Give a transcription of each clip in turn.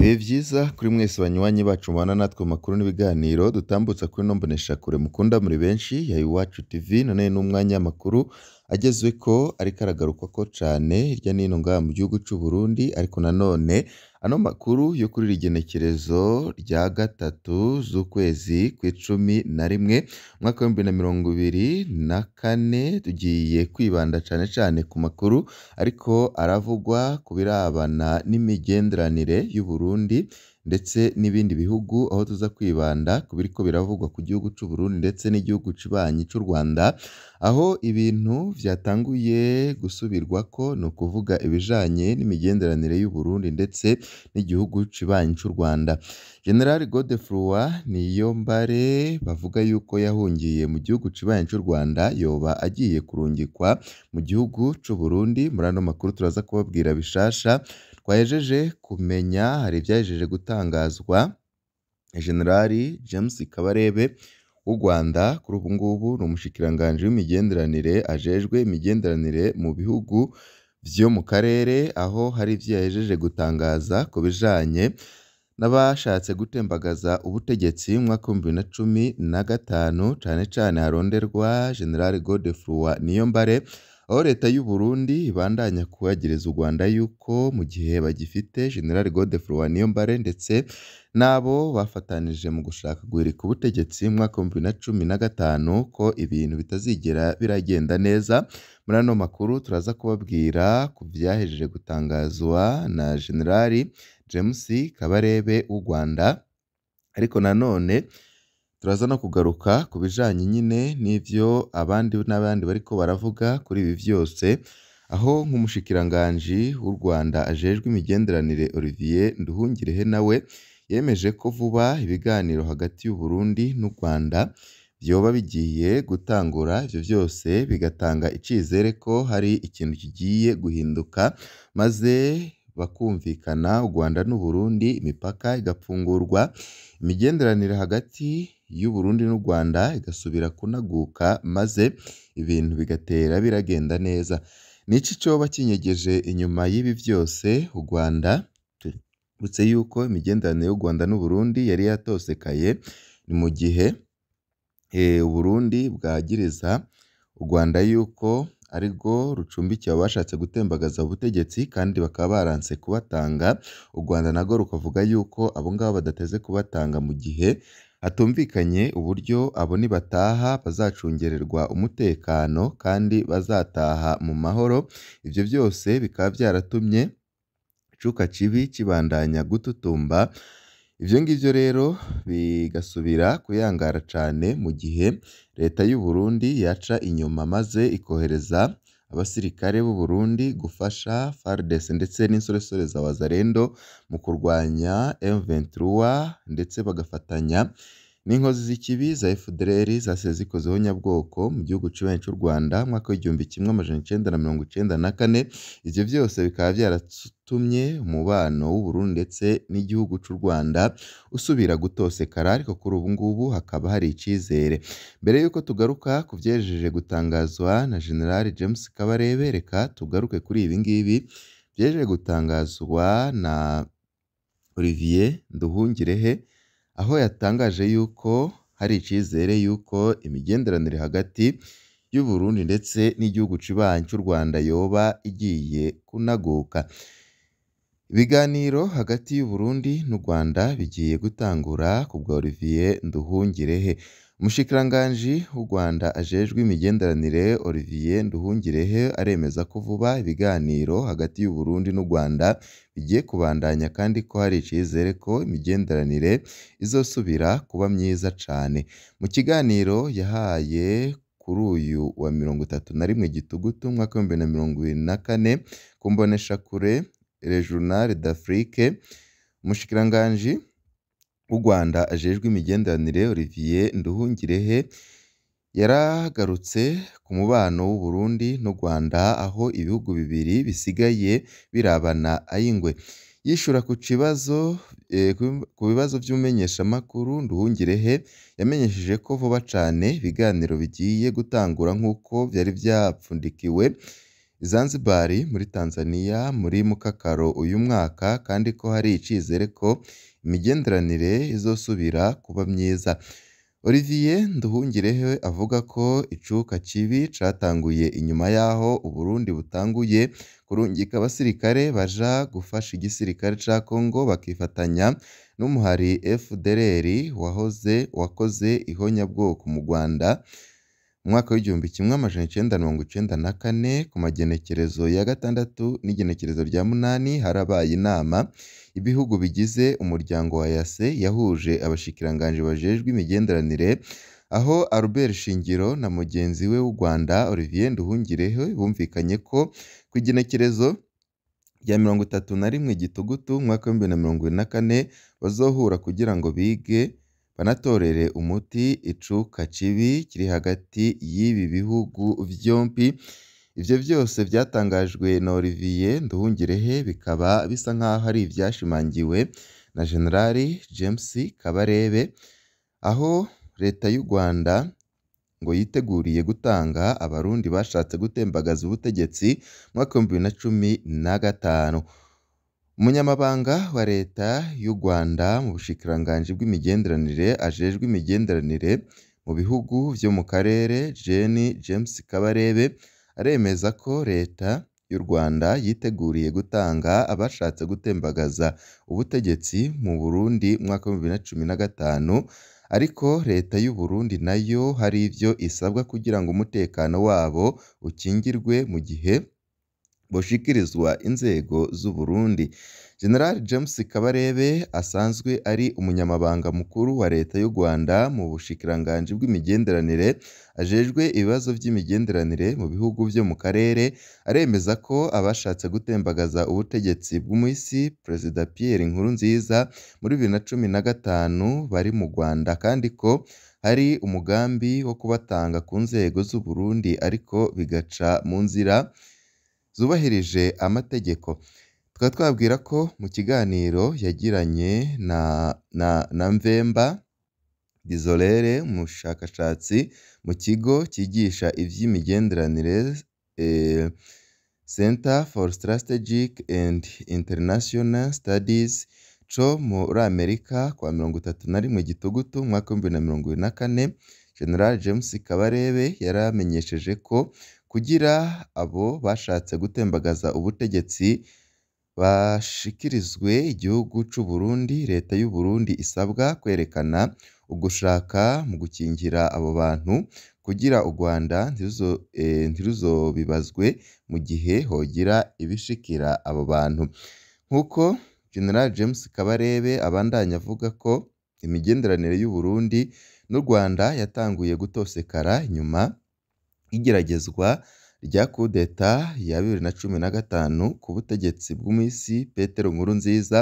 Ibihe byiza kuri mwese banywanyi bacu mubana natwe makuru n'ibiganiro dutambutsa kuri ino mboneshakure mukunda muri benshi ya Iwacu TV none n’umwanya umwanya w'amakuru agezwe ko ariko aragaruka ko cyane hirya n'ino ngaha mu gihugu cy'u Burundi ariko nanone ano makuru yo kuri iri genekerezo rya gatatu z'ukwezi ku icumi na rimwe umwaka w'ibihumbi na mirongo ibiri na kane tugiye kwibanda cyane cyane ku makuru ariko aravugwa ku birabana n'imigenderanire y'u Burundi ndetse n'ibindi bihugu aho tuza kwibanda ku biriko biravugwa ku gihugu c'u Burundi ndetse n'igihugu cibanyi cy’u Rwanda aho ibintu gusubirwa ko ni ukuvuga ibijanye n'imigenderanire y'u Burundi ndetse n'igihugu kibanyi cy’u Rwanda General Godefroid Niyombare bavuga yuko yahungiye mu gihugu kibanyi cy’u Rwanda yoba agiye kurungikwa mu gihugu cy’u Burundi muri makuru turaza kubabwira bishasha twagejeje kumenya hari ibyagejeje gutangazwa Generali James Kabarebe w'u Rwanda kuri ubu ngubu ni umushikiranganji w'imigenderanire ajejwe imigenderanire mu bihugu vyo mu karere aho hari ivyo yahejeje gutangaza ku bijanye n'abashatse gutembagaza ubutegetsi mu mwaka w'ibihumbi na cumi na gatanu cane cane haronderwa General Godefroid Niyombare aho Leta y'u Burundi ibandanya kuhagereza u Rwanda yuko mu gihe bagifite General Godefroid Niyombare ndetse n'abo bafatanije mu gushaka guhirika ubutegetsi mu mwaka w'ibihumbi na cumi na gatanu ko ibintu bitazigera biragenda neza muri ano makuru turaza kubabwira ku byahejeje gutangazwa na General James Kabarebe w'u Rwanda ariko nanone turaza no kugaruka ku bijyanye nyine n'ibyo abandi n'abandi bariko baravuga kuri ibi byose aho nk'umushikiranganji w'u Rwanda ajejwe imigenderanire Olivier Nduhungirehe nawe yemeje ko vuba ibiganiro hagati y'u Burundi n'u Rwanda byoba bigiye gutangura ibyo byose bigatanga icyizere ko hari ikintu kigiye guhinduka maze bakumvikana u Rwanda n'u Burundi imipaka igapfungurwa imigenderanire hagati y'u Burundi n'u Rwanda igasubira kunaguka maze ibintu bigatera biragenda neza. Ni iki cyoba kinyegeje inyuma y'ibi byose u Rwanda? Turetse yuko imigenderanire y'u Rwanda n'u Burundi yari yatosekaye, ni mu gihe eh, u Burundi bwagiriza u Rwanda yuko ari rwo rucumbikiye abashatse gutembagaza ubutegetsi kandi bakaba baranse kubatanga u Rwanda narwo rukavuga yuko abo ngabo badateze kubatanga mu gihe hatumvikanye uburyo abo nibataha bazacungererwa umutekano kandi bazataha mu mahoro ibyo byose bikaba byaratumye kibi kibandanya gututumba Ibyo ngibyo rero bigasubira kuyangara cyane mu gihe Leta y'u Burundi yaca inyuma maze ikohereza abasirikare b'u Burundi gufasha FARDC ndetse n'insoresore za Wazalendo mu kurwanya M23 ndetse bagafatanya n'inkozi z'ikibi za FDLR zasize zikozeho nyabwoko mu gihugu cy'iwanyu cy'u Rwanda mu mwaka w'igihumbi kimwe amajana icyenda na mirongo icyenda na kane, ibyo byose bikaba byara yatumye umubano w'u Burundi ndetse n'igihugu cy'u Rwanda usubira gutosekara ariko kuri ubu ngubu hakaba hari icyizere mbere y'uko tugaruka ku byejeje gutangazwa na General James Kabarebe reka tugaruke kuri ibi ngibi byejeje gutangazwa na Olivier Nduhungirehe aho yatangaje yuko hari icyizere yuko imigenderanire hagati y'u Burundi ndetse n'igihugu kibanyi cy'u Rwanda yoba igiye kunaguka Ibiganiro hagati y'u Burundi n'u Rwanda bigiye gutangura ku bwa Olivier Nduhungirehe. Umushikiranganji w'u Rwanda ajejwe imigenderanire Olivier Nduhungirehe aremeza ko vuba ibiganiro hagati y'u Burundi n'u Rwanda bigiye kubandanya kandi ko hari icyizere ko imigenderanire izosubira kuba myiza cane. Mu kiganiro yahaye kuri uyu wa mirongo itatu na rimwe Gitugutu umwaka w'ibihumbi bibiri na mirongo ibiri na kane ku mboneshakure Le Journal d'Afrique, umushikiranganji w'u Rwanda ajejwe imigenderanire Olivier Nduhungirehe yaragarutse ku mubano w'u Burundi n'u Rwanda aho ibihugu bibiri bisigaye birabana ay'ingwe yishura ku kibazo eh, ku bibazo by'umumenyeshamakuru Nduhungirehe yamenyesheje ko vuba cyane ibiganiro bigiye gutangura nk'uko byari vyapfundikiwe Zanzibari muri Tanzania muri Mukakaro uyu mwaka kandi ko hari icyizere ko imigenderanire izosubira kuba myiza. Olivier Nduhungirehe avuga ko icuka kibi catanguye inyuma y'aho u Burundi butanguye kurungika abasirikare baja gufasha igisirikare cya Congo bakifatanya n'umuhari wahoze wakoze ihonyabwoko mu Rwanda mu mwaka w'igihumbi kimwe amajana icyenda mirongo icyenda na kane ku magenekerezo ya gatandatu n'igenekerezo rya munani harabaye inama ibihugu bigize umuryango wa Yase yahuje abashikiranganji bajejwe imigenderanire aho Albert Shingiro na mugenzi we w'u Rwanda Olivier Nduhungirehe bumvikanye ko ku igenekerezo rya mirongo itatu na rimwe gitugutu umwaka w'ibihumbi na mirongo na kane bazohura kugira ngo bige banatorere umuti icuka kibi kiri hagati y'ibi bihugu byombi ibyo byose byatangajwe na Olivier Nduhungirehe bikaba bisa nk'aho ari ibyashimangiwe na Generali James Kabarebe aho leta y'u Rwanda ngo yiteguriye gutanga abarundi bashatse gutembagaza ubutegetsi mu mwaka w'ibihumbi bibiri na cumi na gatanu. Umunyamabanga wa Leta y'u Rwanda mu Bushikiranganji bw'Imigenderanire ajejwe imigenderanire mu bihugu byo mu karere, Jenny James Kabarebe, aremeza ko Leta y'u Rwanda yiteguriye gutanga abashatse gutembagaza ubutegetsi mu Burundi mwaka w'ibihumbi bibiri na cumi na gatanu, ariko Leta y'u Burundi nayo hari ibyo isabwa kugira ngo umutekano wabo ukingirwe mu gihe bushyikirizwa inzego z'u Burundi General James Kabarebe asanzwe ari umunyamabanga mukuru wa Leta y'u Rwanda mu bushikiranganji bw'imigenderanire ajejwe ibibazo by'imigenderanire mu bihugu byo mu karere aremeza ko abashatse gutembagaza ubutegetsi bw'umuhisi Perezida Pierre Nkurunziza muri bibiri na cumi na gatanu bari mu Rwanda kandi ko hari umugambi wo kubatanga ku nzego z'u Burundi ariko bigaca mu nzira zubahirije amategeko tukaba twabwira ko mu kiganiro yagiranye na na Mvemba Dizolere umushakashatsi mu kigo cyigisha iby'imigenderanire eh, Center for Strategic and International Studies co muri Amerika kwa mirongo itatu na rimwe Gitugutu umwaka w'ibihumbi bibiri na mirongo ibiri na kane general James Kabarebe yaramenyesheje ko kugira abo bashatse gutembagaza ubutegetsi bashikirizwe igihugu cy'u Burundi Leta y'u Burundi isabwa kwerekana ugushaka mu gukingira abo bantu kugira u Rwanda eh, ntiruzobibazwe mu gihe hogira ibishikira abo bantu nk'uko Gen James Kabarebe abandanya avuga ko imigenderanire y'u Burundi n'u Rwanda yatanguye gutosekara nyuma igeragezwa rya coup ya bibiri na cumi na gatanu ku butegetsi bw'Umusi Petero Nkuru nziza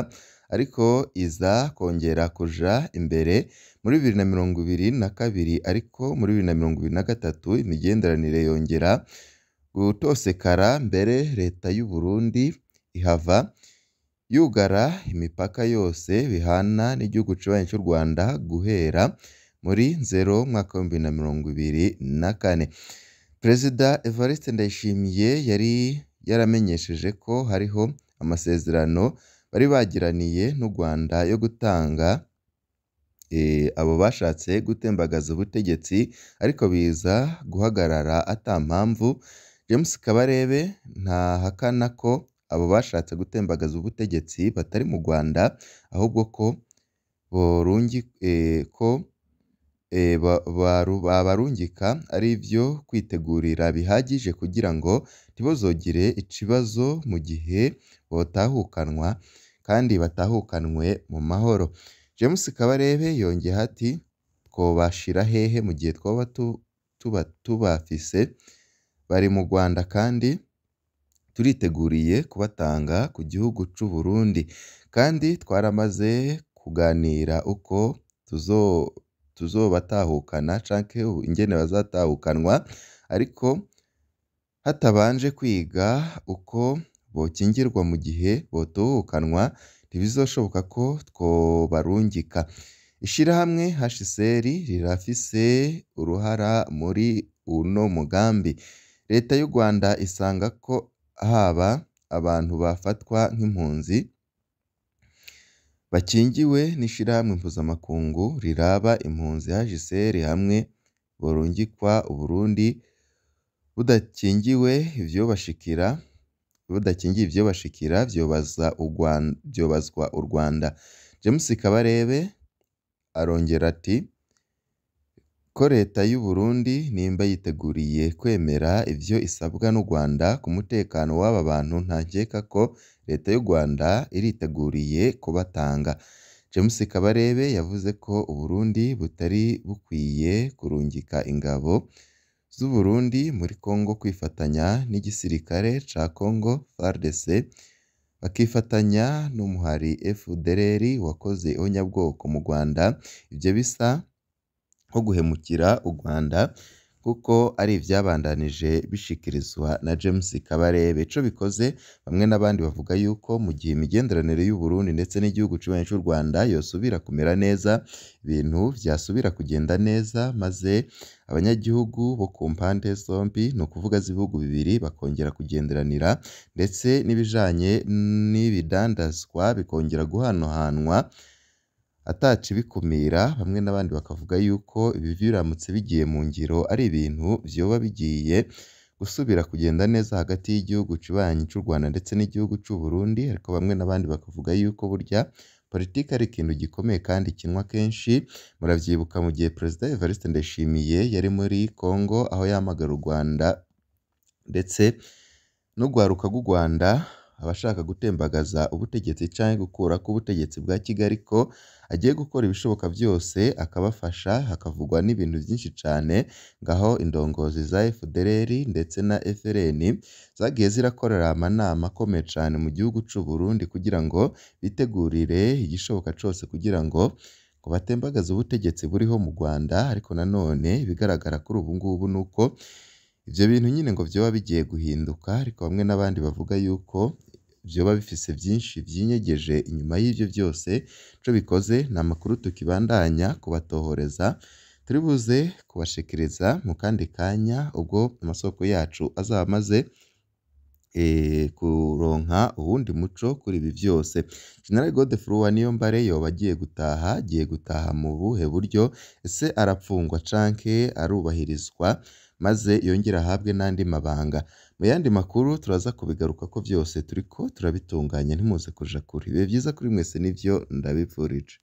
ariko iza kongera kuja imbere muri bibiri na mirongo ibiri na kabiri ariko muri bibiri na mirongo ibiri na gatatu imigenderanire yongera gutosekara mbere leta y'u Burundi ihava yugara imipaka yose bihana n'igihugu kibanyi cy'u Rwanda guhera muri zero mwaka w'ibihumbi na mirongo ibiri na kane. Perezida Evariste Ndayishimiye yari yaramenyesheje ko hariho amasezerano bari bagiraniye n'u Rwanda yo gutanga eh, abo bashatse gutembagaza ubutegetsi ariko biza guhagarara ata mpamvu, James Kabarebe ntahakana ko abo bashatse gutembagaza ubutegetsi batari mu Rwanda ahubwo ko Borungi eh, ko Eh, babarungika ari ibyo kwitegurira bihagije kugira ngo ntibazogire ikibazo mu gihe batahukanwa kandi batahukanwe mu mahoro James Kabarebe yongeyeho ati “Twobashyira hehe mu gihe twaba tuba tubafise bari mu Rwanda kandi turiteguriye kubatanga ku gihugu cy’u Burundi kandi twaramaze kuganira uko tuzo tuzobatahukana canke ingene bazatahukanwa ariko hatabanje kwiga uko bokingirwa mu gihe botuhukanwa ntibizoshoboka ko twobarungika ishirahamwe HCR rirafise uruhara muri uno mugambi leta y'u Rwanda isanga ko haba abantu bafatwa nk'impunzi bakingiwe n'Ishirahamwe Mpuzamakungu riraba impunzi HCR hamwe Burundi borungikwa Uburundi budakingiye ivyobashikira vyobazwa u Rwanda, James Kabarebe arongera ati ko Leta y'u Burundi nimba yiteguriye kwemera ibyo isabwa n'u Rwanda ku mutekano w'aba bantu ntakeka ko Leta y'u Rwanda iriteguriye kubatanga James Kabarebe yavuze ko u Burundi butari bukwiye kurungika ingabo z'u Burundi muri Congo kwifatanya n'igisirikare ca Congo FARDC bakifatanya n'umuhari FDLR wakoze onyabwoko mu Rwanda ibyo bisa nko guhemukira u Rwanda kuko ari ibyabandanije bishikirizwa na James Kabarebe ico bikoze bamwe n'abandi bavuga yuko mu gihe imigenderanire y'u Burundi ndetse n'igihugu cy'ububanyi cy'u Rwanda yosubira kumera neza ibintu byasubira kugenda neza maze abanyagihugu bo ku mpande zombi ni ukuvuga z'ibihugu bibiri bakongera kugenderanira ndetse n'ibijanye n'ibidandazwa bikongera guhanahanwa atakibikumira bamwe n'abandi bakavuga yuko ibi biramutse bigiye mu ngiro ari ibintu vyoba bigiye gusubira kugenda neza hagati y'igihugu kibanyi cy'u Rwanda ndetse n'igihugu cy'u Burundi ariko bamwe n'abandi bakavuga yuko burya politiki ari ikintu gikomeye kandi kinywa kenshi murabyibuka mu gihe Perezida Evariste Ndayishimiye yari muri Congo aho yamagara u Rwanda ndetse n'urwaruka rw'u Rwanda abashaka gutembagaza ubutegetsi canke gukurako ubutegetsi bwa Kigali ko agiye gukora ibishoboka byose akabafasha hakavugwa n'ibintu byinshi cyane ngaho indongozi za FDLR ndetse na FLN zagiye zirakorera amanama akomeye cane mu gihugu cy’u Burundi kugira ngo bitegurire igishoboka cyose kugira ngo ngo batembagaze ubutegetsi buriho mu Rwanda ariko nanone ibigaragara kuri ubu ngubu nuko ibyo bintu nyine ngo vyoba bigiye guhinduka ariko bamwe n'abandi bavuga yuko byoba bifise vyinshi vyinyegeje inyuma y'ivyo byose co bikoze ni amakuru tukibandanya kubatohoreza turibuze kubashikiriza mu kandi kanya ubwo amasoko yacu azaba amaze Eh, kuronka uwundi muco kuri ibi byose General Godefroid Niyombare yoba agiye gutaha agiye gutaha mu buhe buryo ese arapfungwa canke arubahirizwa maze yongere ahabwe n'andi mabanga mu yandi makuru turaza kubigaruka ko byose turiko turabitunganya ntimuze kuja kure bibe byiza kuri mwese ni’byo ndabifurije